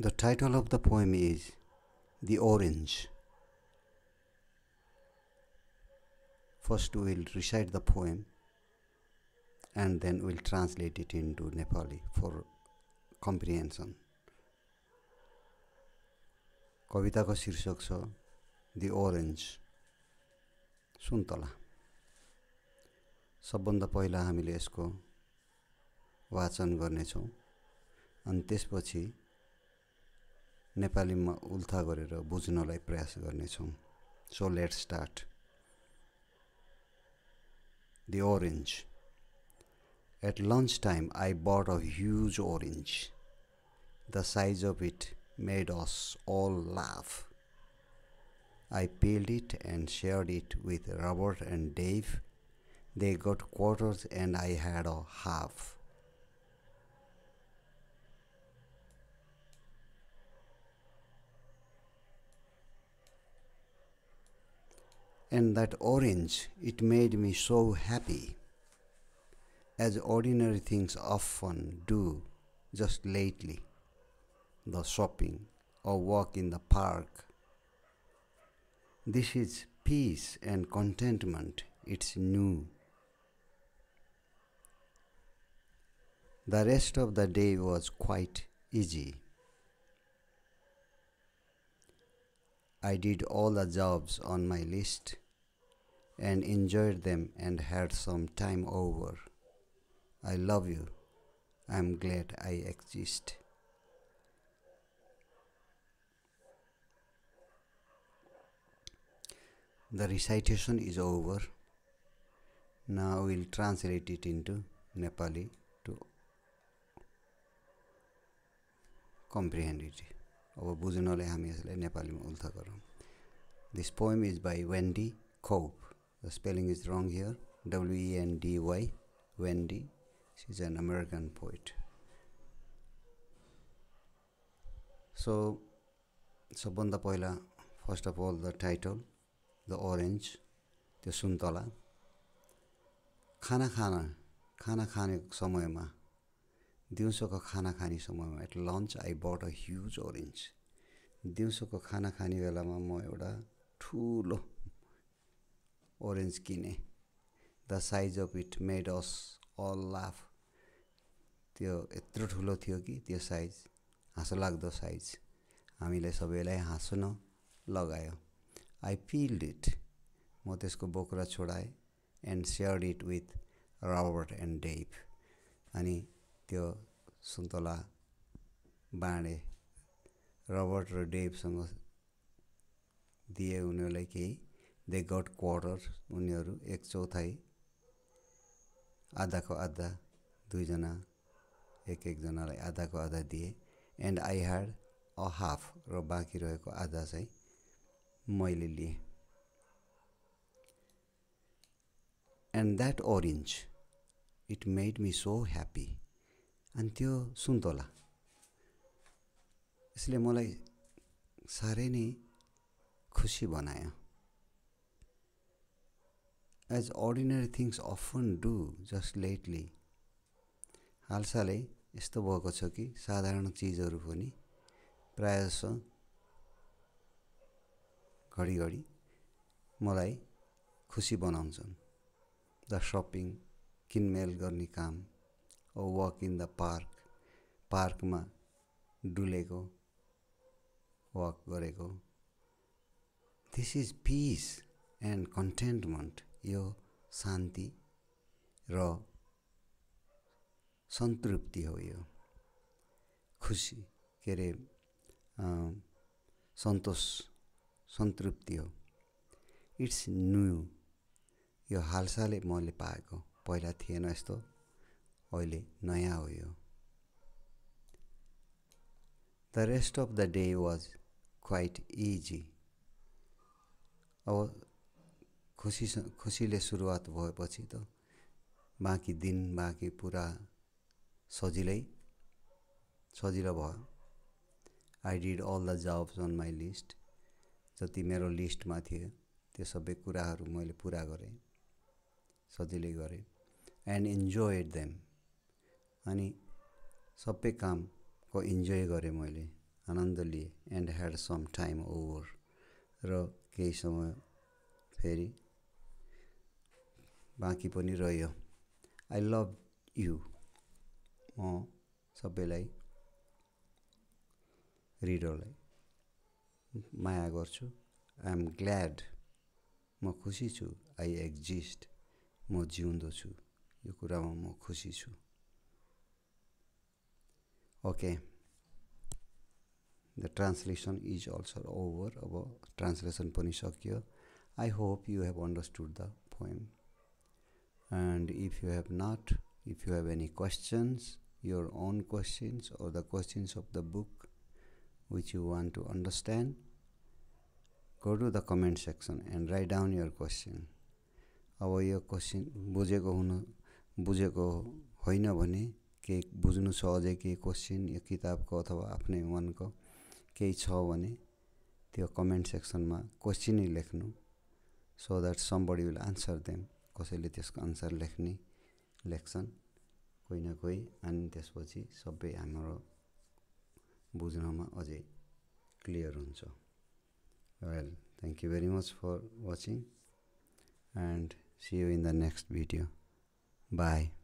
The title of the poem is The Orange. First, we'll recite the poem and then we'll translate it into Nepali for comprehension. कविताको शीर्षक छ the orange सुन्तला सबभन्दा पहिला हामीले यसको वाचन गर्नेछौँ अनि त्यसपछि नेपालीमा उल्था गरेर बुझ्नलाई प्रयास गर्नेछौँ so let start the orange. At lunchtime, I bought a huge orange. The size of it made us all laugh. I peeled it and shared it with Robert and Dave. They got quarters, and I had a half. and that orange, it made me so happy, as ordinary things often do just lately the shopping or walk in the park. This is peace and contentment, it's new. The rest of the day was quite easy. I did all the jobs on my list and enjoyed them and had some time over. I love you. I'm glad I exist. The recitation is over. Now we'll translate it into Nepali to comprehend it. This poem is by Wendy उल्था The spelling is wrong here. W E N D Y, Wendy. She's an American poet. So, सबभन्दा पहिला first of all the title the orange त्यो सुन्तला खाना खाना खाना खाने समयमा दिउँसोको खाना खाने समयमा at lunch I but a huge orange दिउँसोको खाना खाने बेलामा म एउटा ठुलो ओरेन्ज किने the size of it made us all laugh त्यो यत्रो ठुलो थियो कि त्यो साइज हाँसो लाग्दो साइज हामीले सबैलाई हाँसो लगायो आई फिल्ड इट म त्यसको बोक्रा छोडाएँ and shared it with Robert and Dave अनि त्यो सुन्तला बाँडेँ रबर्ट र डेभसँग दिए उनीहरूलाई केही दे गट क्वार्टर उनीहरू एक चौथाइ आधाको आधा दुईजना एक एकजनालाई आधाको आधा दिए and I had a half र बाँकी रहेको आधा चाहिँ मैले लिएँ and that orange it made me so happy अनि त्यो सुन्तोला यसले मलाई साह्रै नै खुसी बनायो as ordinary things often do just lately हालसालै यस्तो भएको छ कि साधारण चिजहरू पनि प्रायः घडीघडी मलाई खुसी बनाउँछन् द सपिङ किनमेल गर्ने काम a walk in the park पार्कमा डुलेको वक गरेको this is peace and contentment यो शान्ति र सन्तृप्ति हो यो खुसी के अरे सन्तोष सन्तृप्ति हो इट्स न्यु यो हालसालै मैले पाएको पहिला थिएन यस्तो अहिले नयाँ हो यो the rest of the day was quite easy अब खुसी खुसीले सुरुवात भएपछि त बाँकी दिन बाँकी पुरा सजिलै सजिलो भयो I did all the jobs on my list जति मेरो लिस्टमा थियो त्यो सबै कुराहरू मैले पुरा गरेँ सजिलै गरेँ एन्ड इन्जोय देम अनि सबै कामको इन्जोय गरेँ मैले आनन्द लिएँ and had some time over र केही समय फेरि बाँकी पनि रह्यो आई लभ यु म सबैलाई रिडरलाई माया गर्छु आई एम ग्ल्याड म खुसी छु आई एक्जिस्ट म जिउँदो छु यो कुरामा म खुसी छु okay the translation is also over अब ट्रान्सलेसन पनि सकियो I hope you have understood the poem and if you have not if you have any questions your own questions or the questions of the book which you want to understand go to the comment section and write down your question अब यो question बुझेको हुनु बुझेको होइन भने केही बुझ्नु छ केही क्वेसन यो किताबको अथवा आफ्नै मनको केही छ भने त्यो कमेन्ट सेक्सनमा क्वेसनै लेख्नु so that somebody will answer them कसैले त्यसको अनुसार लेख्ने लेख्छन् कोही न कोही अनि त्यसपछि सबै हाम्रो बुझ्नमा अझै क्लियर हुन्छ well thank you very much for watching and see you in the next video by